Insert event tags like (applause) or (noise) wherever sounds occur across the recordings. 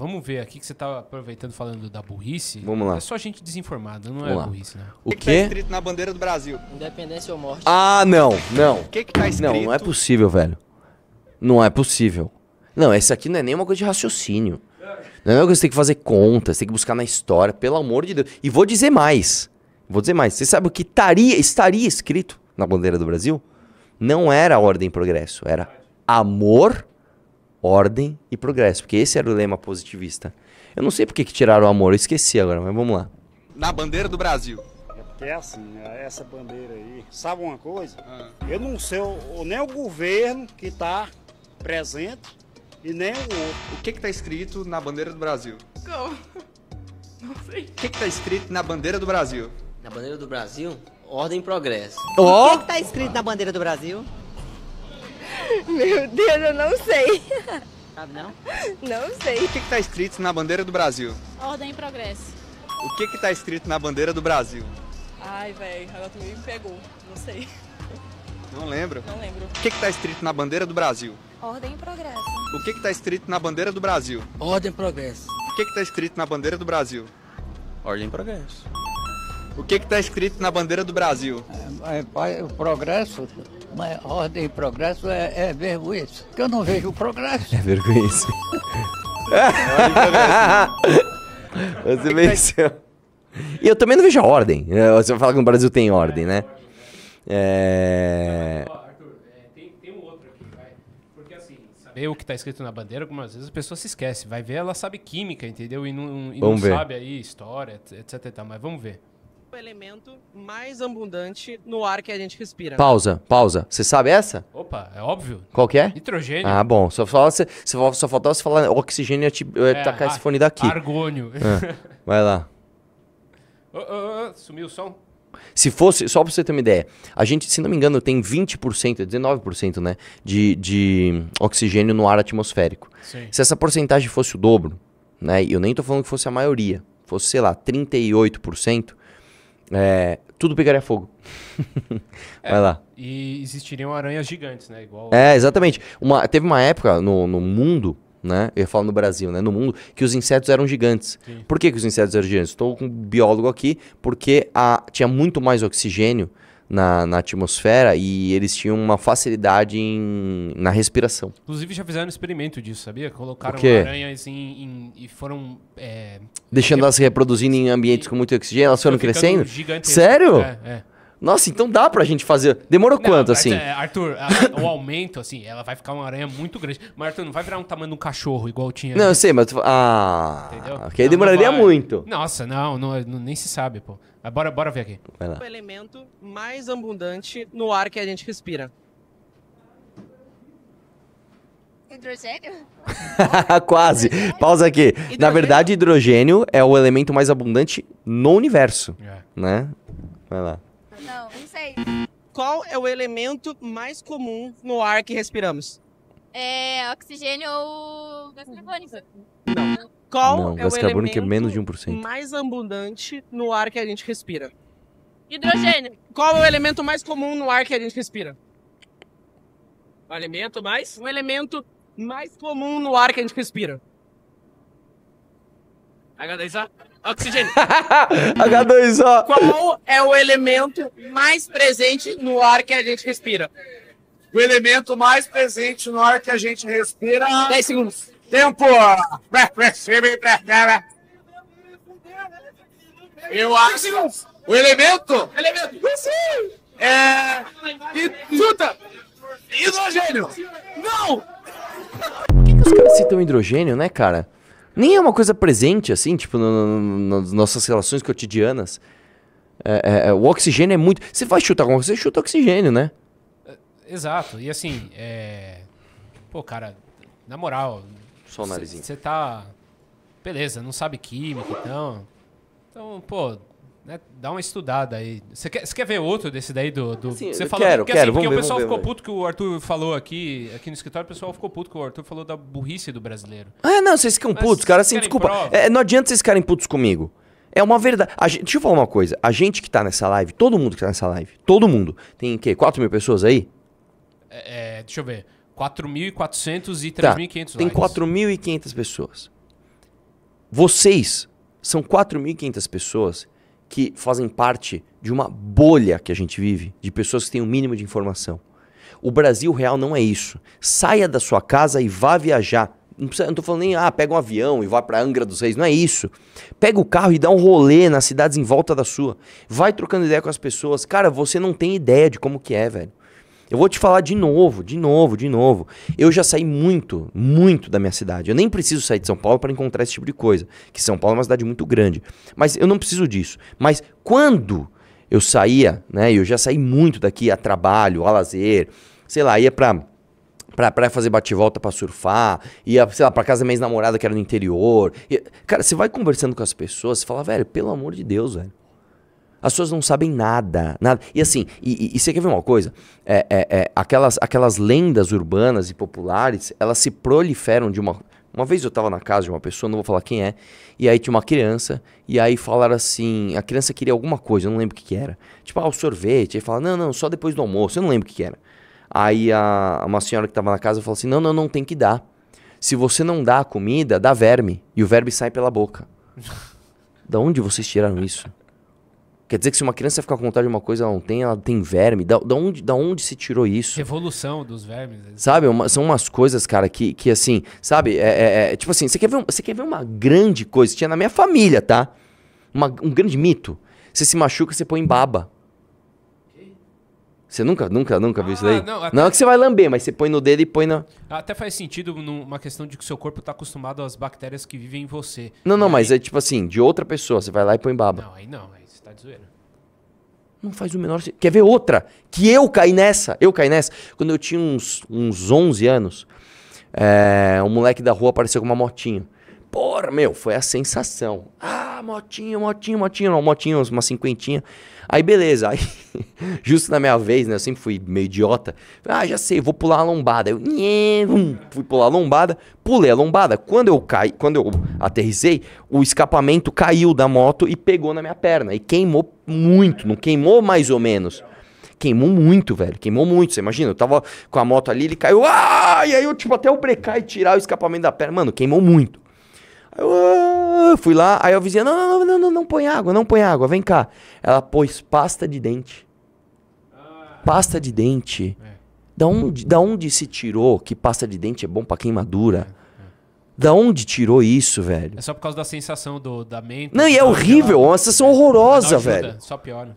Vamos ver aqui que você tá aproveitando falando da burrice. Vamos lá. É só gente desinformada, não é Vamos é lá. burrice, né? O que, que tá escrito na bandeira do Brasil? Independência ou morte. Ah, não, não. O que que tá escrito? Não, não é possível, velho. Não é possível. Não, esse aqui não é nem uma coisa de raciocínio. Não é uma coisa que você tem que fazer contas, tem que buscar na história, pelo amor de Deus. E vou dizer mais. Vou dizer mais. Você sabe o que taria, estaria escrito na bandeira do Brasil? Não era ordem e progresso, era amor ordem e progresso, porque esse era o lema positivista. Eu não sei por que, tiraram o amor, eu esqueci agora, mas vamos lá. Na bandeira do Brasil. É porque é assim, é essa bandeira aí. Sabe uma coisa? Ah. Eu não sei nem o governo que está presente e nem o outro. O que está escrito na bandeira do Brasil? Como? (laughs) Não sei. O que está escrito na bandeira do Brasil? Na bandeira do Brasil? Ordem e progresso. Oh! O que está escrito na bandeira do Brasil? Meu Deus, eu não sei. Sabe não? Não sei. O que está escrito na bandeira do Brasil? Ordem e progresso. O que está escrito na bandeira do Brasil? Ai, velho, agora tu me pegou. Não sei. Não lembro? Não lembro. O que está escrito na bandeira do Brasil? Ordem e progresso. O que está escrito na bandeira do Brasil? Ordem e progresso. O que está escrito na bandeira do Brasil? Ordem e progresso. O que está escrito na bandeira do Brasil? É, é, é, o progresso. Mas ordem e progresso é, é mesmo isso. Porque eu não vejo o progresso. É vergonha isso. (laughs) Você venceu. E eu também não vejo a ordem. É, você vai falar que no Brasil tem ordem, né? É... saber o que está escrito na bandeira, algumas vezes a pessoa se esquece. Vai ver, ela sabe química, entendeu? E não, e não sabe aí história, etc, etc. Mas vamos ver o elemento mais abundante no ar que a gente respira. Né? Pausa, pausa. Você sabe essa? Opa, é óbvio. Qual que é? Nitrogênio. Ah, bom. Só, fala, só, só faltava você falar oxigênio e é, é, tacar esse ah, fone daqui. Argônio. Ah, vai lá. Oh, oh, oh, sumiu o som? Se fosse, só pra você ter uma ideia, a gente, se não me engano, tem 20%, 19%, né? De, de oxigênio no ar atmosférico. Sim. Se essa porcentagem fosse o dobro, né? Eu nem tô falando que fosse a maioria, fosse, sei lá, 38%, é, tudo pegaria fogo. (laughs) é, Vai lá. E existiriam aranhas gigantes, né? Igual... É, exatamente. Uma, teve uma época no, no mundo né? Eu falo no Brasil, né? No mundo, que os insetos eram gigantes. Sim. Por que, que os insetos eram gigantes? Estou com um biólogo aqui, porque a, tinha muito mais oxigênio na, na atmosfera e eles tinham uma facilidade em, na respiração. Inclusive já fizeram um experimento disso, sabia? Colocaram aranhas em, em, e foram... É, Deixando elas se reproduzindo em ambientes com muito oxigênio, elas foram crescendo? Sério? É, é. Nossa, então dá pra gente fazer. Demorou não, quanto, assim? É, Arthur, a, o aumento, assim, ela vai ficar uma aranha muito grande. Mas, Arthur, não vai virar um tamanho de um cachorro igual tinha. Não, eu sei, mas. Ah. Entendeu? Porque aí demoraria muito. Nossa, não, não, nem se sabe, pô. Ah, bora, bora ver aqui. Vai lá. O elemento mais abundante no ar que a gente respira. Hidrogênio? (laughs) Quase. Pausa aqui. Hidrogênio? Na verdade, hidrogênio é o elemento mais abundante no universo. É. Né? Vai lá. Não, não sei. Qual é o elemento mais comum no ar que respiramos? É oxigênio ou gás uhum. carbônico. Não. Qual não, é gás o carbônico é menos de 1%. mais abundante no ar que a gente respira? Hidrogênio. Uhum. Qual é o elemento mais comum no ar que a gente respira? O elemento mais? O elemento mais comum no ar que a gente respira. H2O? Oxigênio. H2O. (laughs) Qual é o elemento mais presente no ar que a gente respira? o elemento mais presente no ar que a gente respira. 10 segundos. Tempo! Eu acho o elemento, elemento. é chuta hidrogênio. Não. Por que, que os caras citam hidrogênio, né, cara? Nem é uma coisa presente assim, tipo no, no, nas nossas relações cotidianas. É, é, é, o oxigênio é muito. Você vai chutar com você chuta oxigênio, né? Exato. E assim, é... pô, cara, na moral. Só o narizinho. Você tá. Beleza, não sabe química, então. Então, pô, né, dá uma estudada aí. Você quer, quer ver outro desse daí do. do... Assim, você falou quero, porque, assim, quero, assim, porque ver, o pessoal ficou ver. puto que o Arthur falou aqui, aqui no escritório, o pessoal ficou puto que o Arthur falou da burrice do brasileiro. Ah, não, vocês ficam Mas putos, cara. Assim, desculpa. É, não adianta vocês ficarem putos comigo. É uma verdade. Gente, deixa eu falar uma coisa. A gente que tá nessa live, todo mundo que tá nessa live, todo mundo, tem o quê? 4 mil pessoas aí? É, é, deixa eu ver. 4.400 tá. e 3.500 tá, Tem 4.500 pessoas. Vocês são 4.500 pessoas que fazem parte de uma bolha que a gente vive, de pessoas que têm o um mínimo de informação. O Brasil real não é isso. Saia da sua casa e vá viajar. Não, estou falando nem, ah, pega um avião e vá para Angra dos Reis. Não é isso. Pega o carro e dá um rolê nas cidades em volta da sua. Vai trocando ideia com as pessoas. Cara, você não tem ideia de como que é, velho. Eu vou te falar de novo, de novo, de novo. Eu já saí muito, muito da minha cidade. Eu nem preciso sair de São Paulo para encontrar esse tipo de coisa. Que São Paulo é uma cidade muito grande. Mas eu não preciso disso. Mas quando eu saía, né? Eu já saí muito daqui a trabalho, a lazer, sei lá, ia para pra praia fazer bate-volta pra surfar, ia, sei lá, pra casa da minha ex-namorada que era no interior. Ia... Cara, você vai conversando com as pessoas, você fala, velho, pelo amor de Deus, velho. As pessoas não sabem nada, nada. E assim, e, e, e você quer ver uma coisa? É, é, é, aquelas, aquelas lendas urbanas e populares, elas se proliferam de uma... Uma vez eu estava na casa de uma pessoa, não vou falar quem é, e aí tinha uma criança, e aí falaram assim, a criança queria alguma coisa, eu não lembro o que, que era. Tipo, ah, o sorvete, aí fala, não, não, só depois do almoço, eu não lembro o que, que era. Aí a, uma senhora que estava na casa falou assim, não, não, não, tem que dar. Se você não dá a comida, dá verme, e o verme sai pela boca. (laughs) da onde vocês tiraram isso? Quer dizer que se uma criança ficar com vontade de uma coisa ela não tem, ela tem verme. Da, da, onde, da onde se tirou isso? Revolução dos vermes. Né? Sabe? Uma, são umas coisas, cara, que, que assim, sabe? É, é, é tipo assim, você quer, ver um, você quer ver uma grande coisa? Tinha na minha família, tá? Uma, um grande mito. Você se machuca, você põe baba. Você nunca, nunca, nunca ah, viu isso ah, daí? Não, até... não, é que você vai lamber, mas você põe no dedo e põe na. Até faz sentido numa questão de que seu corpo tá acostumado às bactérias que vivem em você. Não, não, aí... mas é tipo assim, de outra pessoa, você vai lá e põe baba. Não, aí não. É você tá de zoeira. Não faz o menor sentido. Quer ver outra? Que eu caí nessa. Eu caí nessa. Quando eu tinha uns, uns 11 anos, é, um moleque da rua apareceu com uma motinha porra, meu, foi a sensação. Ah, motinho, motinho, motinho, não, motinho, uma cinquentinha. Aí beleza, aí, (laughs) justo na minha vez, né, eu sempre fui meio idiota. Ah, já sei, vou pular a lombada. Eu, hum, fui pular a lombada, pulei a lombada. Quando eu caí, quando eu aterrissei, o escapamento caiu da moto e pegou na minha perna. E queimou muito, não queimou mais ou menos queimou muito, velho. Queimou muito. Você imagina, eu tava com a moto ali, ele caiu. Ah! E aí eu, tipo, até eu brecar e tirar o escapamento da perna. Mano, queimou muito. Eu ah", fui lá, aí a vizinha, não, não, não, não, não, põe água, não põe água, vem cá. Ela pôs pasta de dente. Ah. Pasta de dente. É. Da, onde, da onde se tirou que pasta de dente é bom pra queimadura? É, é. Da onde tirou isso, velho? É só por causa da sensação do, da mente. Não, e é horrível, aquela... uma sensação é, horrorosa, ajuda, velho. Só piora.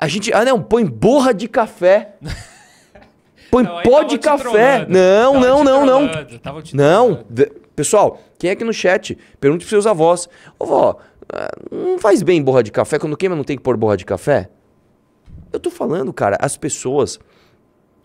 A gente. Ah, não, põe borra de café. (laughs) põe não, pó de café. Não, não, não, não. Não. Pessoal, quem é que no chat? Pergunte pros seus avós. Ô ah, não faz bem borra de café? Quando queima não tem que pôr borra de café? Eu tô falando, cara, as pessoas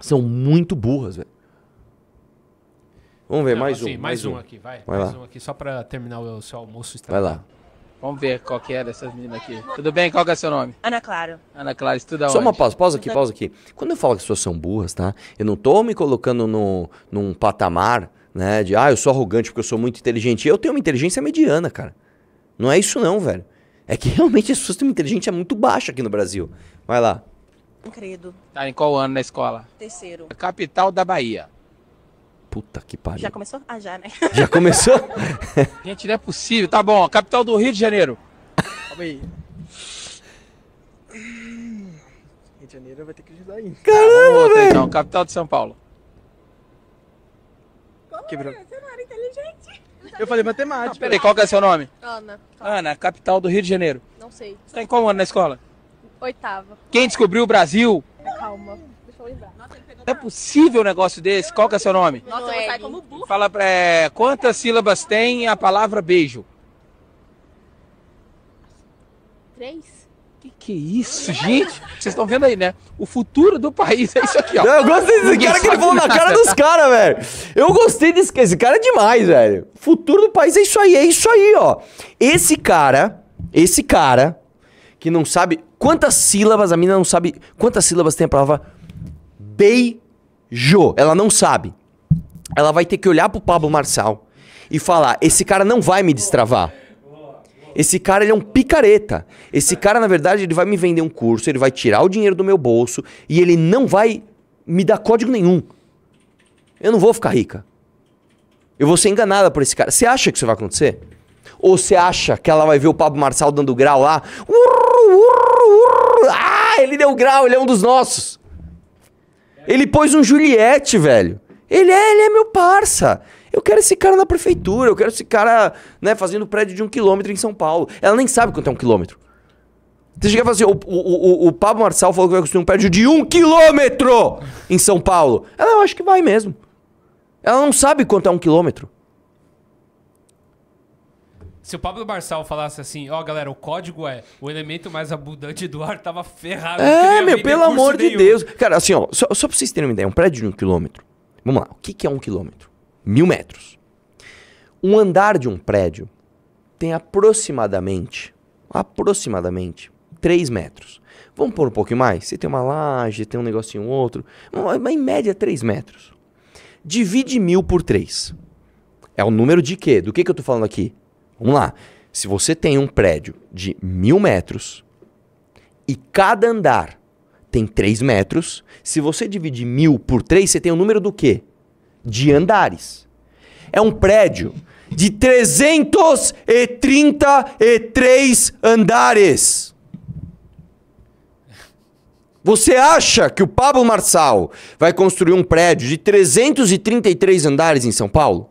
são muito burras, velho. Vamos ver, não, mais assim, um. Mais, um, um aqui, vai. vai mais lá. um aqui, só para terminar o seu almoço. Vai lá. Vamos ver qual que é dessas meninas aqui. Tudo bem? Qual que é seu nome? Ana Clara. Ana Clara, estuda Só uma pausa, pausa aqui, pausa aqui. Quando eu falo que as pessoas são burras, tá? Eu não tô me colocando no, num patamar né? De, ah, eu sou arrogante porque eu sou muito inteligente. Eu tenho uma inteligência mediana, cara. Não é isso não, velho. É que realmente as pessoas têm uma inteligência muito baixa aqui no Brasil. Vai lá. Credo. Tá em qual ano na escola? Terceiro. Capital da Bahia. Puta que pariu. Já começou? Ah, já, né? Já começou? (laughs) Gente, não é possível. Tá bom, capital do Rio de Janeiro. Calma aí. Rio de Janeiro vai ter que ajudar aí. Caramba, velho. Então, capital de São Paulo. Quebrou. você não era inteligente. Eu falei matemática. peraí, qual que é seu nome? Ana. Ana, capital do Rio de Janeiro. Não sei. Você tá em qual ano na escola? Oitava. Quem descobriu o Brasil? Calma, deixa eu lembrar. Não é possível um negócio desse? Qual que é seu nome? Nossa, Noelle. sai como burro. Fala pra... É, quantas sílabas tem a palavra beijo? Três. Que que é isso, gente? Vocês estão vendo aí, né? O futuro do país é isso aqui, ó. Eu gostei desse cara que ele falou na cara dos caras, velho. Eu gostei desse cara. Esse cara é demais, velho. Futuro do país é isso aí, é isso aí, ó. Esse cara, esse cara, que não sabe quantas sílabas, a mina não sabe quantas sílabas tem a palavra beijo. Ela não sabe. Ela vai ter que olhar pro Pablo Marçal e falar: esse cara não vai me destravar. Esse cara, ele é um picareta. Esse cara, na verdade, ele vai me vender um curso, ele vai tirar o dinheiro do meu bolso e ele não vai me dar código nenhum. Eu não vou ficar rica. Eu vou ser enganada por esse cara. Você acha que isso vai acontecer? Ou você acha que ela vai ver o Pablo Marçal dando grau lá? Urru, urru, urru. Ah, ele deu grau, ele é um dos nossos. Ele pôs um Juliette, velho. Ele é, ele é meu parça. Eu quero esse cara na prefeitura, eu quero esse cara, né, fazendo prédio de um quilômetro em São Paulo. Ela nem sabe quanto é um quilômetro. Você chega e fala assim, o, o, o, o Pablo Marçal falou que vai construir um prédio de um quilômetro em São Paulo. Ela, eu acho que vai mesmo. Ela não sabe quanto é um quilômetro. Se o Pablo Marçal falasse assim, ó, oh, galera, o código é o elemento mais abundante do ar tava ferrado. É, meu, pelo amor de nenhum. Deus. Cara, assim, ó, só, só pra vocês terem uma ideia, um prédio de um quilômetro. Vamos lá, o que, que é um quilômetro? mil metros. Um andar de um prédio tem aproximadamente, aproximadamente, 3 metros. Vamos pôr um pouquinho mais? Você tem uma laje, tem um negocinho outro, uma em média 3 metros. Divide mil por 3. É o número de quê? Do que, que eu estou falando aqui? Vamos lá. Se você tem um prédio de mil metros e cada andar tem 3 metros, se você dividir mil por 3, você tem o número do quê? de andares. É um prédio de 333 andares. Você acha que o Pablo Marçal vai construir um prédio de 333 andares em São Paulo?